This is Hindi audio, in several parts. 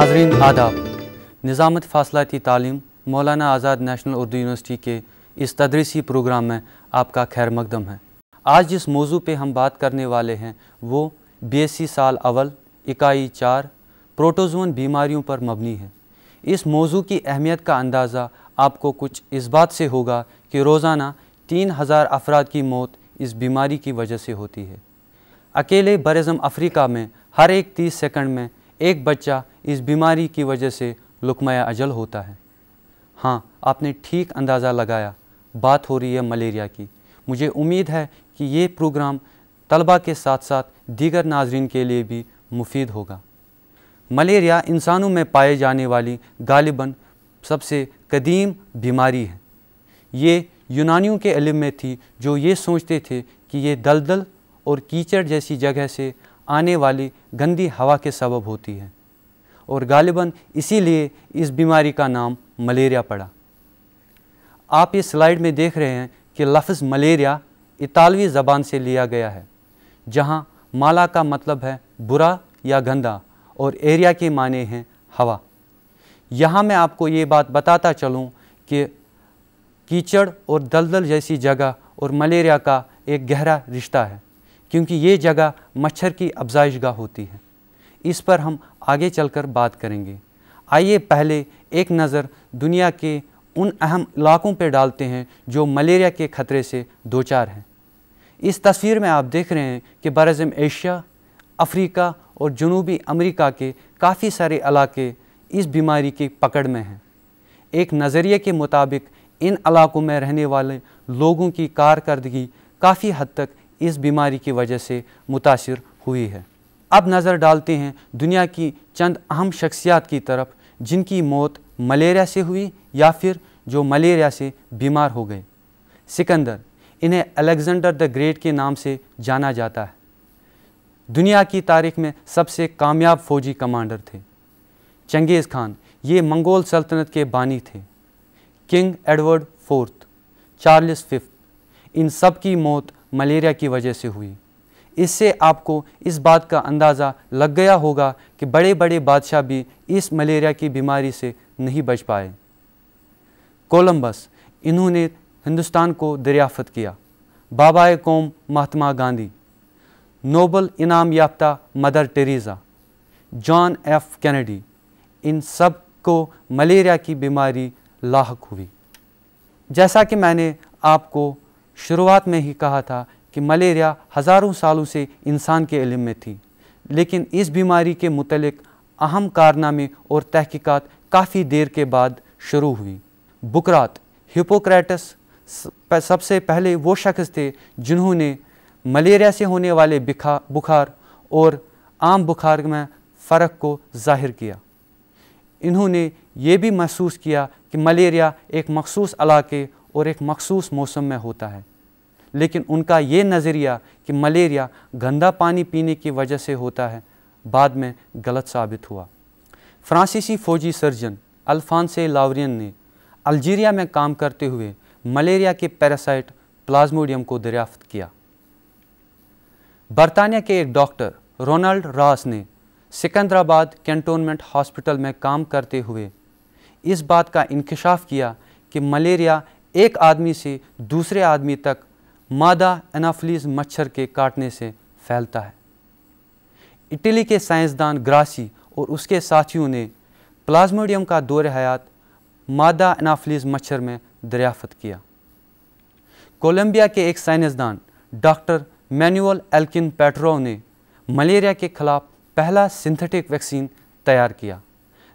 नाजरीन आदाब निज़ामत फासलाती तालीम मौलाना आज़ाद नेशनल उर्दू यूनिवर्सिटी के इस तदरीसी प्रोग्राम में आपका खैर मकदम है आज जिस मौजू पे हम बात करने वाले हैं वो सी साल अवल इकाई चार प्रोटोजोन बीमारियों पर मबनी है इस मौजू की अहमियत का अंदाज़ा आपको कुछ इस बात से होगा कि रोज़ाना तीन हज़ार अफराद की मौत इस बीमारी की वजह से होती है अकेले बरज़म अफ्रीका में हर एक तीस सेकंड में एक बच्चा इस बीमारी की वजह से लुकमाया अजल होता है हाँ आपने ठीक अंदाज़ा लगाया बात हो रही है मलेरिया की मुझे उम्मीद है कि ये प्रोग्राम तलबा के साथ साथ दीगर नाजरन के लिए भी मुफीद होगा मलेरिया इंसानों में पाए जाने वाली गालिबा सबसे कदीम बीमारी है ये यूनानियों के इलम में थी जो ये सोचते थे कि ये दलदल और कीचड़ जैसी जगह से आने वाली गंदी हवा के सबब होती है और गालिबा इसीलिए इस बीमारी का नाम मलेरिया पड़ा आप ये स्लाइड में देख रहे हैं कि लफ्ज़ मलेरिया इतालवी ज़बान से लिया गया है जहाँ माला का मतलब है बुरा या गंदा और एरिया के माने हैं हवा यहाँ मैं आपको ये बात बताता चलूँ कि कीचड़ और दलदल जैसी जगह और मलेरिया का एक गहरा रिश्ता है क्योंकि ये जगह मच्छर की अफजाइशगाह होती है इस पर हम आगे चलकर बात करेंगे आइए पहले एक नज़र दुनिया के उन अहम इलाकों पर डालते हैं जो मलेरिया के ख़तरे से दो चार हैं इस तस्वीर में आप देख रहे हैं कि बरज़म एशिया अफ्रीका और जनूबी अमरीका के काफ़ी सारे इलाके इस बीमारी की पकड़ में हैं एक नज़रिए के मुताबिक इन इलाकों में रहने वाले लोगों की कारकर्दगी काफ़ी हद तक इस बीमारी की वजह से मुतासर हुई है अब नज़र डालते हैं दुनिया की चंद अहम शख्सियात की तरफ जिनकी मौत मलेरिया से हुई या फिर जो मलेरिया से बीमार हो गए सिकंदर इन्हें अलेक्जेंडर द ग्रेट के नाम से जाना जाता है दुनिया की तारीख में सबसे कामयाब फौजी कमांडर थे चंगेज़ खान ये मंगोल सल्तनत के बानी थे king Edward fourth Charles fifth इन सब की मौत मलेरिया की वजह से हुई इससे आपको इस बात का अंदाज़ा लग गया होगा कि बड़े बड़े बादशाह भी इस मलेरिया की बीमारी से नहीं बच पाए कोलंबस इन्होंने हिंदुस्तान को दरियाफ़त किया बाबा कौम महात्मा गांधी नोबल इनाम याफ्ता Mother Teresa John F Kennedy इन सब को मलेरिया की बीमारी लाक हुई जैसा कि मैंने आपको शुरुआत में ही कहा था कि मलेरिया हज़ारों सालों से इंसान के इलम में थी लेकिन इस बीमारी के मुतलक अहम कारनामे और तहकीकात काफ़ी देर के बाद शुरू हुई बुकरात हिपोक्रेटस सबसे पहले वो शख्स थे जिन्होंने मलेरिया से होने वाले बिखा बुखार और आम बुखार में फ़र्क को जाहिर किया इन्होंने ये भी महसूस किया कि मलेरिया एक मखसूस इलाके और एक मखसूस मौसम में होता है लेकिन उनका ये नज़रिया कि मलेरिया गंदा पानी पीने की वजह से होता है बाद में गलत साबित हुआ फ्रांसीसी फौजी सर्जन अल्फांसे लावरियन ने अल्जीरिया में काम करते हुए मलेरिया के पैरासाइट प्लाज्मोडियम को दरियाफ्त किया बरतानिया के एक डॉक्टर रोनाल्ड रास ने सिकंदराबाद कैंटोनमेंट हॉस्पिटल में काम करते हुए इस बात का इंकशाफ किया कि मलेरिया एक आदमी से दूसरे आदमी तक मादा एनाफिलीज मच्छर के काटने से फैलता है इटली के साइंसदान ग्रासी और उसके साथियों ने प्लाज्मोडियम का दौर हयात मादा एनाफिलीज मच्छर में दरियाफत किया कोलंबिया के एक साइंसदान डॉक्टर मैनुअल एल्किन पेट्रो ने मलेरिया के खिलाफ पहला सिंथेटिक वैक्सीन तैयार किया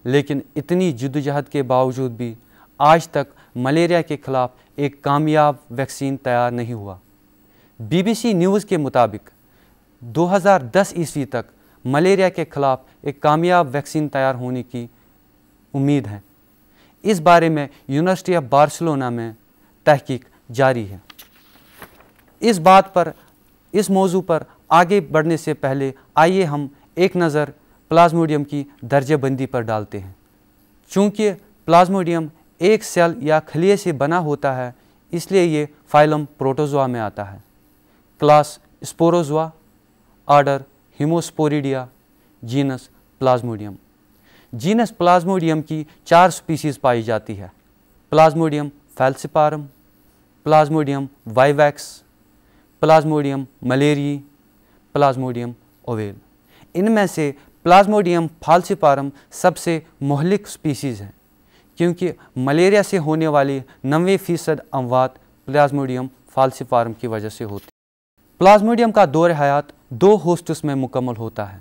लेकिन इतनी जदोजहद के बावजूद भी आज तक मलेरिया के खिलाफ एक कामयाब वैक्सीन तैयार नहीं हुआ बीबीसी न्यूज़ के मुताबिक 2010 ईस्वी तक मलेरिया के खिलाफ एक कामयाब वैक्सीन तैयार होने की उम्मीद है इस बारे में यूनिवर्सिटी ऑफ बार्सिलोना में तहकीक जारी है इस बात पर इस मौजू पर आगे बढ़ने से पहले आइए हम एक नज़र प्लाज्मोडियम की दर्जेबंदी पर डालते हैं चूँकि प्लाज्मोडियम एक सेल या खलिए से बना होता है इसलिए ये फाइलम प्रोटोजोआ में आता है class Sporozoa order Haemosporidia genus Plasmodium genus Plasmodium की चार स्पीसीज पाई जाती है Plasmodium falciparum Plasmodium vivax Plasmodium malariae Plasmodium ovale इनमें से प्लाज्मोडियम फाल्सिपारम सबसे मोहलिक स्पीसीज़ हैं क्योंकि मलेरिया से होने वाली नबे फ़ीसद अमवात प्लाज्मोडियम फाल्सिपारम की वजह से होती प्लाज्मोडियम का दौर हयात दो होस्ट में मुकम्मल होता है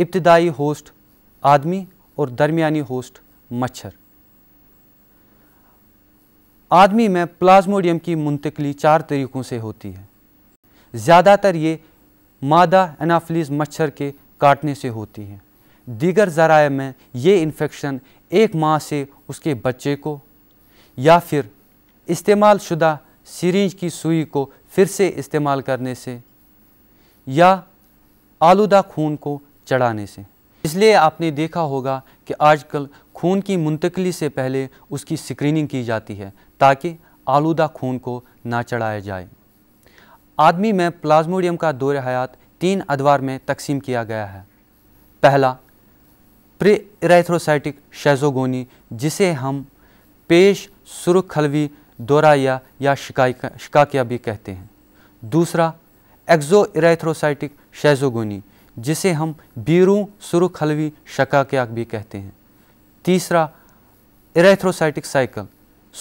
इब्तदाई होस्ट आदमी और दरमियानी होस्ट मच्छर आदमी में प्लाज्मोडियम की मुंतकली चार तरीक़ों से होती है ज़्यादातर ये मादा एनाफ्लीज मच्छर के काटने से होती है दीगर ज़राए में ये इन्फेक्शन एक माह से उसके बच्चे को या फिर इस्तेमाल शुदा सीरीज की सुई को फिर से इस्तेमाल करने से या आलूदा खून को चढ़ाने से इसलिए आपने देखा होगा कि आजकल खून की मुंतकली से पहले उसकी स्क्रीनिंग की जाती है ताकि आलूदा खून को ना चढ़ाया जाए आदमी में प्लाज्मोडियम का दौर हयात तीन अदवार में तकसीम किया गया है पहला प्रेरेथ्रोसाइटिक शेजोगोनी जिसे हम पेश सुरख खलवी दोराया या शिकाकिया भी कहते हैं दूसरा एक्जो इराथ्रोसाइटिक शेजोगोनी जिसे हम बीरू सुरुख हलवी शकाकिया भी कहते हैं तीसरा इराथ्रोसाइटिक साइकिल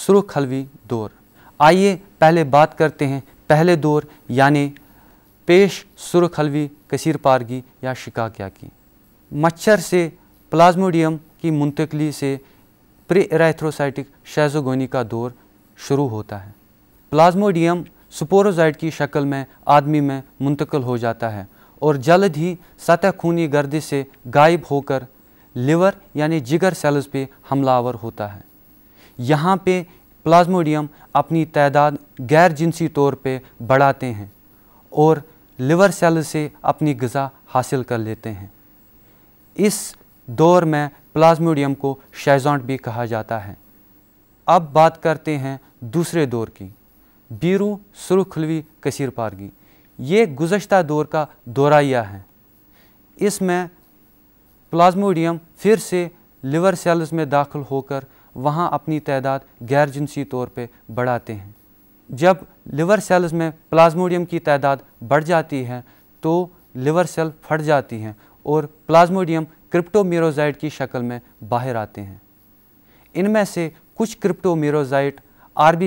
सुरुख हलवी दौर आइए पहले बात करते हैं पहले दौर यानी पेश सुरख हलवी कसीर पारगी या शिकाकिया की मच्छर से प्लाज्मोडियम की मुंतकली से प्री एराथ्रोसाइटिक शेजोगोनी का दौर शुरू होता है प्लाज्मोडियम सुपोरोजाइट की शक्ल में आदमी में मुंतकल हो जाता है और जल्द ही सतह खूनी गर्दी से गायब होकर लिवर यानी जिगर सेल्स पे हमलावर होता है यहाँ पे प्लाज्मोडियम अपनी तादाद गैर जिनसी तौर पे बढ़ाते हैं और लिवर सेल से अपनी गज़ा हासिल कर लेते हैं इस दौर में प्लाज्मोडियम को शेजॉन्ट भी कहा जाता है अब बात करते हैं दूसरे दौर की बीरू सुरखलवी कसीर पारगी ये गुज्त दौर का दौराया है इसमें प्लाज्मोडियम फिर से लिवर सेल्स में दाखिल होकर वहाँ अपनी तादाद गैर जिनसी तौर पर बढ़ाते हैं जब लिवर सेल्स में प्लाज्मोडियम की तादाद बढ़ जाती है तो लिवर सेल फट जाती हैं और प्लाज्मोडियम क्रिप्टोमीरोजाइड की शक्ल में बाहर आते हैं इनमें से कुछ क्रिप्टोमेरोजाइट आर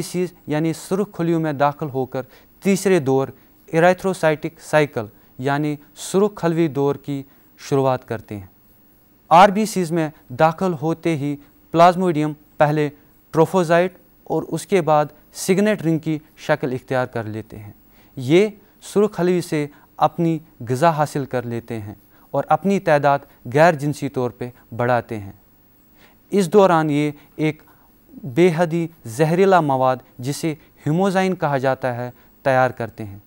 यानी सुरख खलियों में दाखिल होकर तीसरे दौर इराथ्रोसाइटिक साइकिल यानी सुरख खलवी दौर की शुरुआत करते हैं आर में दाखिल होते ही प्लाज्मोडियम पहले ट्रोफोजाइट और उसके बाद सिग्नेट रिंग की शक्ल इख्तियार कर लेते हैं ये सुरख खलवी से अपनी गज़ा हासिल कर लेते हैं और अपनी तादाद गैर जिनसी तौर पर बढ़ाते हैं इस दौरान ये एक बेहद ही जहरीला मवाद जिसे ह्यूमोजाइन कहा जाता है तैयार करते हैं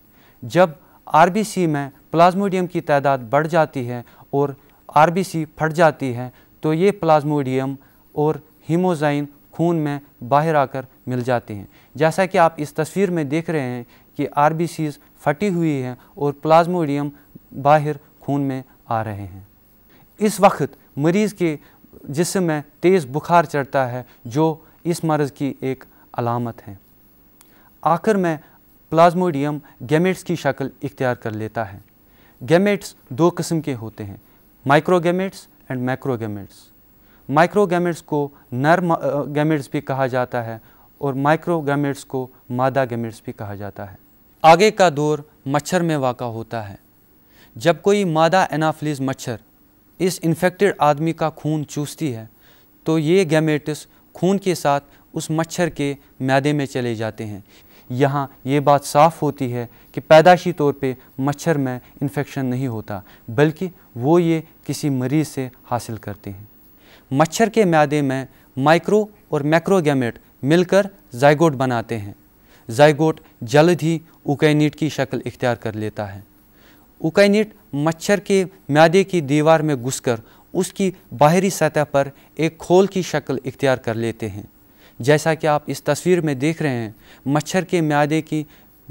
जब आरबीसी में प्लाज्मोडियम की तादाद बढ़ जाती है और आरबीसी फट जाती है तो ये प्लाज्मोडियम और हीमोजाइन खून में बाहर आकर मिल जाते हैं जैसा कि आप इस तस्वीर में देख रहे हैं कि आर फटी हुई हैं और प्लाज्मोडियम बाहर खून में आ रहे हैं इस वक्त मरीज़ के जिसम में तेज़ बुखार चढ़ता है जो इस मर्ज़ की एक अलामत है आखिर में प्लाज्मोडियम गैमेट्स की शक्ल इख्तियार कर लेता है गैमेट्स दो किस्म के होते हैं माइक्रोगेमेट्स एंड मैक्रोगेमेट्स माइक्रोगेमेट्स को नर गेमेट्स भी कहा जाता है और माइक्रोगेमेट्स को मादा गेमेट्स भी कहा जाता है आगे का दौर मच्छर में वाक़ होता है जब कोई मादा एनाफ्लिज मच्छर इस इन्फेक्टेड आदमी का खून चूसती है तो ये गेमेट्स खून के साथ उस मच्छर के मैदे में चले जाते हैं यहाँ ये बात साफ़ होती है कि पैदाशी तौर पे मच्छर में इन्फेक्शन नहीं होता बल्कि वो ये किसी मरीज़ से हासिल करते हैं मच्छर के मैदे में माइक्रो और मैक्रोगेमेट मिलकर जाइगोट बनाते हैं जाइगोट जल्द ही उकैनिट की शक्ल इख्तियार कर लेता है उकैनिट मच्छर के मैदे की दीवार में घुसकर उसकी बाहरी सतह पर एक खोल की शक्ल इख्तियार कर लेते हैं जैसा कि आप इस तस्वीर में देख रहे हैं मच्छर के म्यादे की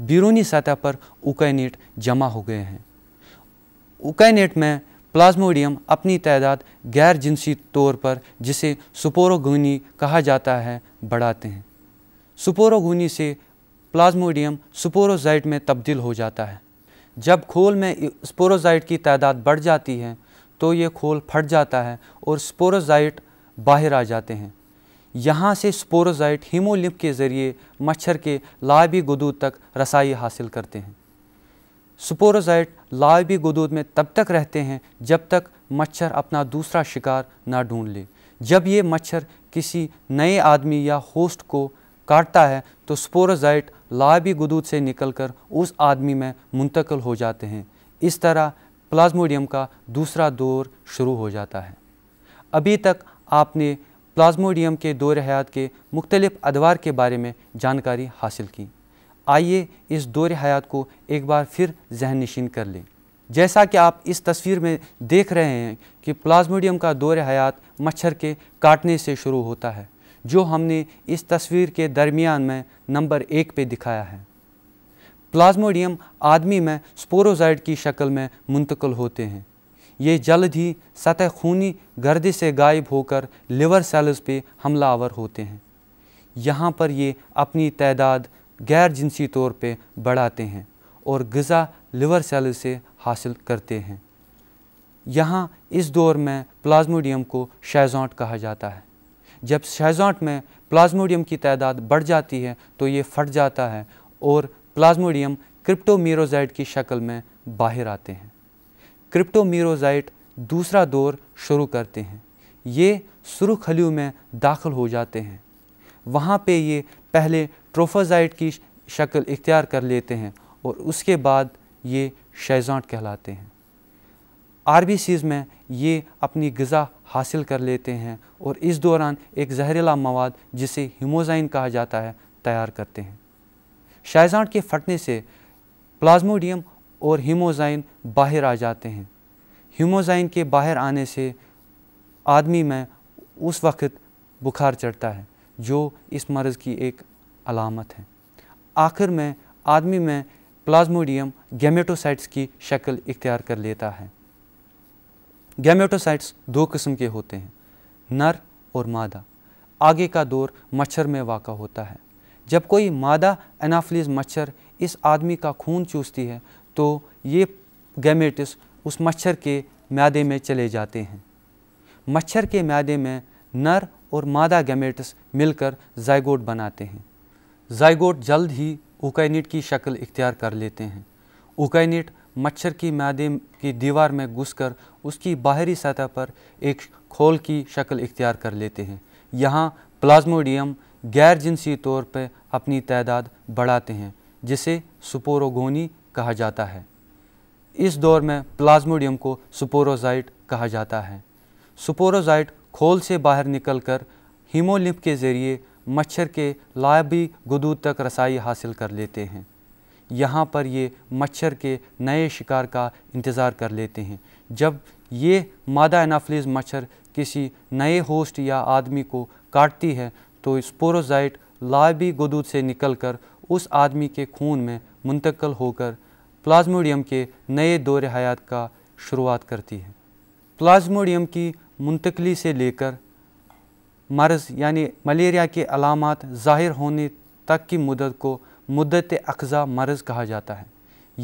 बिरूनी सतह पर उकैनेट जमा हो गए हैं उकैनेट में प्लाज्मोडियम अपनी तादाद गैर जिनसी तौर पर जिसे सुपोरोगुनी कहा जाता है बढ़ाते हैं सुपोरोगुनी से प्लाज्मोडियम सुपोरोजाइट में तब्दील हो जाता है जब खोल में स्पोरोजाइट की तादाद बढ़ जाती है तो ये खोल फट जाता है और स्पोरोजाइट बाहर आ जाते हैं यहाँ से स्पोरोजाइट हीमोलिम्फ के ज़रिए मच्छर के लाबी गदूद तक रसाई हासिल करते हैं स्पोरोजाइट लाबी गदूद में तब तक रहते हैं जब तक मच्छर अपना दूसरा शिकार ना ढूंढ ले जब ये मच्छर किसी नए आदमी या होस्ट को काटता है तो स्पोरोजाइट लाबी गदूद से निकलकर उस आदमी में मुंतकल हो जाते हैं इस तरह प्लाज्मोडियम का दूसरा दौर शुरू हो जाता है अभी तक आपने प्लाज्मोडियम के दौर हयात के मुख्तलिफ़ अदवार के बारे में जानकारी हासिल की आइए इस दौर हयात को एक बार फिर जहन नशीन कर लें जैसा कि आप इस तस्वीर में देख रहे हैं कि प्लाज्मोडियम का दौर हयात मच्छर के काटने से शुरू होता है जो हमने इस तस्वीर के दरमियान में नंबर एक पे दिखाया है प्लाज्मोडियम आदमी में स्पोरोजाइड की शक्ल में मुंतकल होते हैं ये जल्द ही सतह खूनी गर्दी से गायब होकर लिवर सेल्स पे हमला आवर होते हैं यहाँ पर ये अपनी तादाद गैर जिनसी तौर पे बढ़ाते हैं और गज़ा लिवर सेल से हासिल करते हैं यहाँ इस दौर में प्लाज्मोडियम को शेजॉन्ट कहा जाता है जब शेजॉन्ट में प्लाज्मोडियम की तादाद बढ़ जाती है तो ये फट जाता है और प्लाज्मोडियम क्रिप्टोमीरोजाइट की शक्ल में बाहर आते हैं क्रिप्टोमीरोजाइट दूसरा दौर शुरू करते हैं ये सुरुखलियों में दाखिल हो जाते हैं वहाँ पे ये पहले ट्रोफोजाइट की शक्ल इख्तियार कर लेते हैं और उसके बाद ये शेजांट कहलाते हैं आर में ये अपनी गज़ा हासिल कर लेते हैं और इस दौरान एक जहरीला मवाद जिसे हिमोजाइन कहा जाता है तैयार करते हैं शाहजांड के फटने से प्लाज्मोडियम और हीमोजाइन बाहर आ जाते हैं हीमोजाइन के बाहर आने से आदमी में उस वक्त बुखार चढ़ता है जो इस मर्ज़ की एक अलामत है आखिर में आदमी में प्लाज्मोडियम गैमेटोसाइट्स की शक्ल इख्तियार कर लेता है गैमेटोसाइट्स दो किस्म के होते हैं नर और मादा आगे का दौर मच्छर में वाक़ होता है जब कोई मादा एनाफिलीज मच्छर इस आदमी का खून चूसती है तो ये गैमेटिस उस मच्छर के मैदे में चले जाते हैं मच्छर के मैदे में नर और मादा गैमेटिस मिलकर जायगोट बनाते हैं जायगोट जल्द ही उकाइनिट की शक्ल इख्तियार कर लेते हैं उकाइनिट मच्छर की मैदे की दीवार में घुसकर उसकी बाहरी सतह पर एक खोल की शक्ल इख्तियार कर लेते हैं यहाँ प्लाज्मोडियम गैर जिनसी तौर पर अपनी तादाद बढ़ाते हैं जिसे सुपोरोगोनी कहा जाता है इस दौर में प्लाज्मोडियम को सुपोरोजाइट कहा जाता है सुपोरोजाइट खोल से बाहर निकलकर हीमोलिप के ज़रिए मच्छर के लाबी गदूद तक रसाई हासिल कर लेते हैं यहाँ पर ये मच्छर के नए शिकार का इंतज़ार कर लेते हैं जब ये मादा एनाफ्लिज मच्छर किसी नए होस्ट या आदमी को काटती है तो स्पोरोजाइट लाबी गदूद से निकलकर उस आदमी के खून में मुंतकल होकर प्लाज्मोडियम के नए दौर हयात का शुरुआत करती है प्लाज्मोडियम की मुंतकली से लेकर मर्ज़ यानी मलेरिया के अलामत ज़ाहिर होने तक की मदद को मदत अकज़ा मर्ज़ कहा जाता है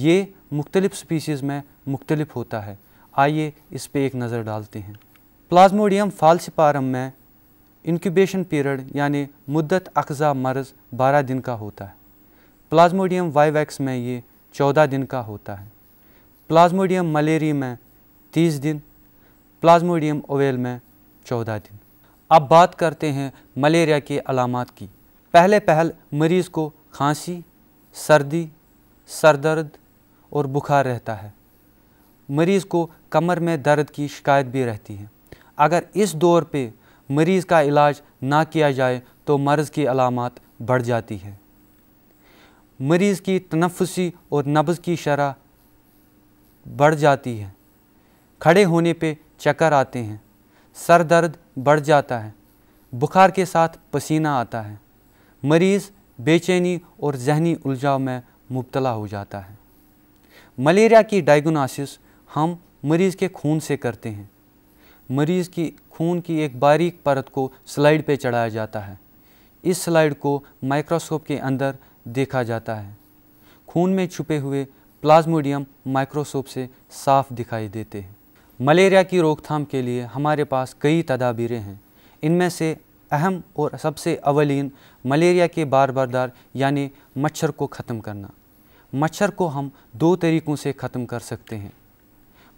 ये मुख्तलिफ़ स्पीशीज़ में मुख्तलिफ होता है आइए इस पर एक नज़र डालते हैं प्लाज्मोडियम फालसिपारम में इनक्यूबेशन पीरियड यानी मुद्दत अकज़ा मर्ज़ बारह दिन का होता है प्लाज्मोडियम वाईवैक्स में ये चौदह दिन का होता है प्लाज्मोडियम मलेरी में तीस दिन प्लाज्मोडियम ओवेल में चौदह दिन अब बात करते हैं मलेरिया के अलामत की पहले पहल मरीज़ को खांसी सर्दी सरदर्द और बुखार रहता है मरीज़ को कमर में दर्द की शिकायत भी रहती है अगर इस दौर पे मरीज़ का इलाज ना किया जाए तो मर्ज़ की अलामत बढ़ जाती है मरीज़ की तनफसी और नब्ज़ की शरह बढ़ जाती है खड़े होने पे चक्कर आते हैं सर दर्द बढ़ जाता है बुखार के साथ पसीना आता है मरीज़ बेचैनी और जहनी उलझाव में मुबतला हो जाता है मलेरिया की डायग्नोसिस हम मरीज़ के खून से करते हैं मरीज़ की खून की एक बारीक परत को स्लाइड पे चढ़ाया जाता है इस स्लाइड को माइक्रोस्कोप के अंदर देखा जाता है खून में छुपे हुए प्लाज्मोडियम माइक्रोस्कोप से साफ दिखाई देते हैं मलेरिया की रोकथाम के लिए हमारे पास कई तदाबीरें हैं इनमें से अहम और सबसे अवलिन मलेरिया के बार बारदार यानी मच्छर को ख़त्म करना मच्छर को हम दो तरीक़ों से ख़त्म कर सकते हैं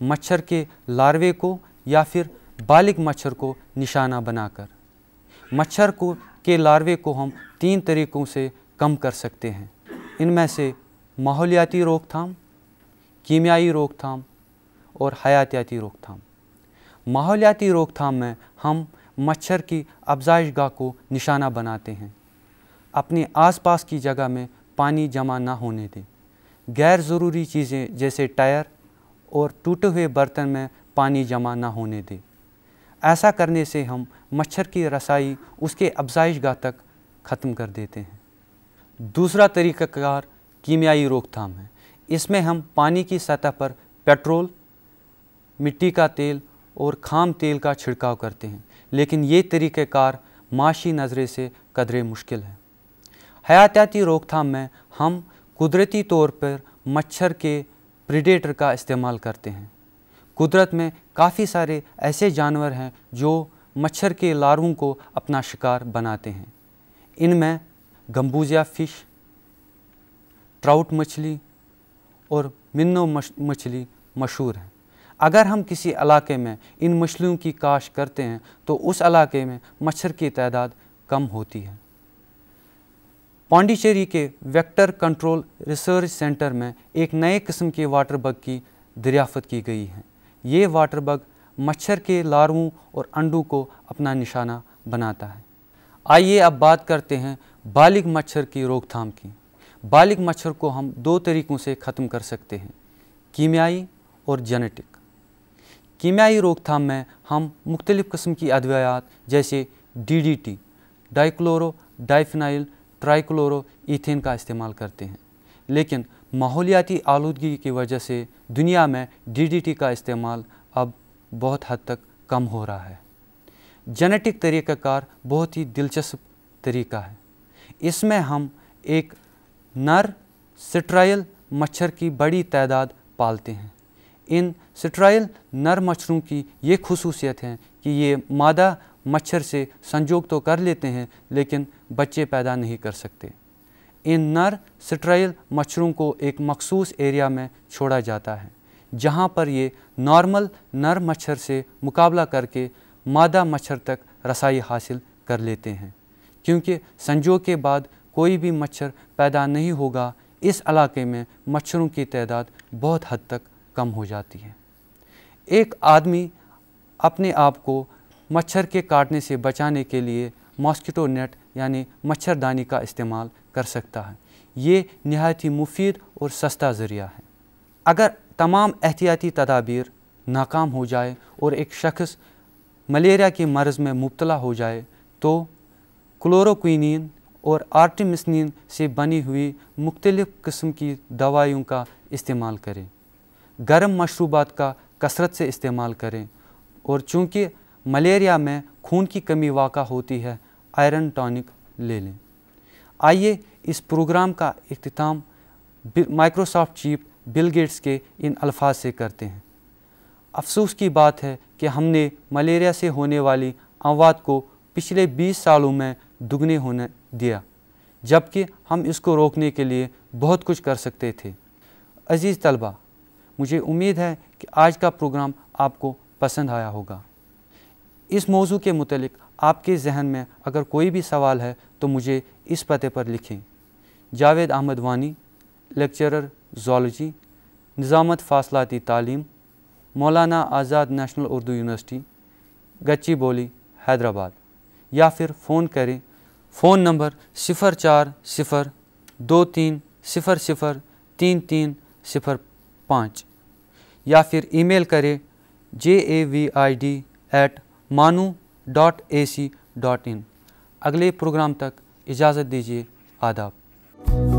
मच्छर के लार्वे को या फिर बालिग मच्छर को निशाना बनाकर मच्छर को के लार्वे को हम तीन तरीक़ों से कम कर सकते हैं इनमें से माहौलियाती रोकथाम कीमियाई रोकथाम और हयातियाती रोकथाम माहौलियाती रोकथाम में हम मच्छर की अफजाइश गाह को निशाना बनाते हैं अपने आसपास की जगह में पानी जमा ना होने दें गैर ज़रूरी चीज़ें जैसे टायर और टूटे हुए बर्तन में पानी जमा ना होने दें ऐसा करने से हम मच्छर की रसाई उसके अफजाइशगा तक ख़त्म कर देते हैं दूसरा तरीक़ाकार कीमियाई रोकथाम है इसमें हम पानी की सतह पर पेट्रोल मिट्टी का तेल और खाम तेल का छिड़काव करते हैं लेकिन ये तरीक़ार माशी नज़रे से कदरे मुश्किल है हयातियाती रोकथाम में हम कुदरती तौर पर मच्छर के प्रिडेटर का इस्तेमाल करते हैं कुदरत में काफ़ी सारे ऐसे जानवर हैं जो मच्छर के लार्वों को अपना शिकार बनाते हैं इनमें गम्बूजिया फिश ट्राउट मछली और मिन्नो मछली मशहूर हैं अगर हम किसी इलाके में इन मछलियों की काश करते हैं तो उस इलाके में मच्छर की तादाद कम होती है पांडिचेरी के वेक्टर कंट्रोल रिसर्च सेंटर में एक नए किस्म के वाटर बग की दरियाफत की गई है ये वाटर बग मच्छर के लारुओं और अंडों को अपना निशाना बनाता है आइए अब बात करते हैं बालिग मच्छर की रोकथाम की बालिग मच्छर को हम दो तरीक़ों से ख़त्म कर सकते हैं कीमियाई और जेनेटिक कीमियाई रोकथाम में हम मुख्तलिफ़ कस्म की अद्वियात जैसे D D T dichloro diphenyl trichloro ethane का इस्तेमाल करते हैं लेकिन माहौलियाती आलूदगी की वजह से दुनिया में डीडीटी का इस्तेमाल अब बहुत हद तक कम हो रहा है जेनेटिक तरीक़ाकार बहुत ही दिलचस्प तरीका है इसमें हम एक नर स्ट्राइल मच्छर की बड़ी तादाद पालते हैं इन स्ट्राइल नर मच्छरों की ये खसूसियत है कि ये मादा मच्छर से संजोग तो कर लेते हैं लेकिन बच्चे पैदा नहीं कर सकते इन नर सिट्राइल मच्छरों को एक मखसूस एरिया में छोड़ा जाता है जहाँ पर ये नॉर्मल नर मच्छर से मुकाबला करके मादा मच्छर तक रसाई हासिल कर लेते हैं क्योंकि संजो के बाद कोई भी मच्छर पैदा नहीं होगा इस इलाके में मच्छरों की तादाद बहुत हद तक कम हो जाती है एक आदमी अपने आप को मच्छर के काटने से बचाने के लिए मॉस्किटो नेट यानी मच्छरदानी का इस्तेमाल कर सकता है ये नहायत ही मुफीद और सस्ता ज़रिया है अगर तमाम एहतियाती तदाबीर नाकाम हो जाए और एक शख्स मलेरिया के मर्ज़ में मुबतला हो जाए तो क्लोरोक्विनिन और आर्टिमिसनिन से बनी हुई मुख्तलिफ़ किस्म की दवाइयों का इस्तेमाल करें गर्म मशरूबात का कसरत से इस्तेमाल करें और चूँकि मलेरिया में खून की कमी वाक़ होती है आयरन टॉनिक ले लें आइए इस प्रोग्राम का अख्ताम माइक्रोसॉफ्ट चीफ बिल गेट्स के इन अल्फाज से करते हैं अफसोस की बात है कि हमने मलेरिया से होने वाली अमवात को पिछले 20 सालों में दुगने होने दिया जबकि हम इसको रोकने के लिए बहुत कुछ कर सकते थे अजीज़ तलबा मुझे उम्मीद है कि आज का प्रोग्राम आपको पसंद आया होगा इस मौजू के मतलब आपके जहन में अगर कोई भी सवाल है तो मुझे इस पते पर लिखें जावेद अहमद वानी लेक्चरर जोलॉजी निज़ामत फासलाती तालीम मौलाना आज़ाद नेशनल उर्दू यूनिवर्सिटी गच्ची बोली हैदराबाद या फिर फ़ोन करें फ़ोन नंबर सिफ़र चार सिफ़र दो तीन सिफ़र सिफ़र तीन तीन सिफ़र पाँच या फिर ईमेल करें J A V I D at Manuu dot A C dot in अगले प्रोग्राम तक इजाज़त दीजिए आदाब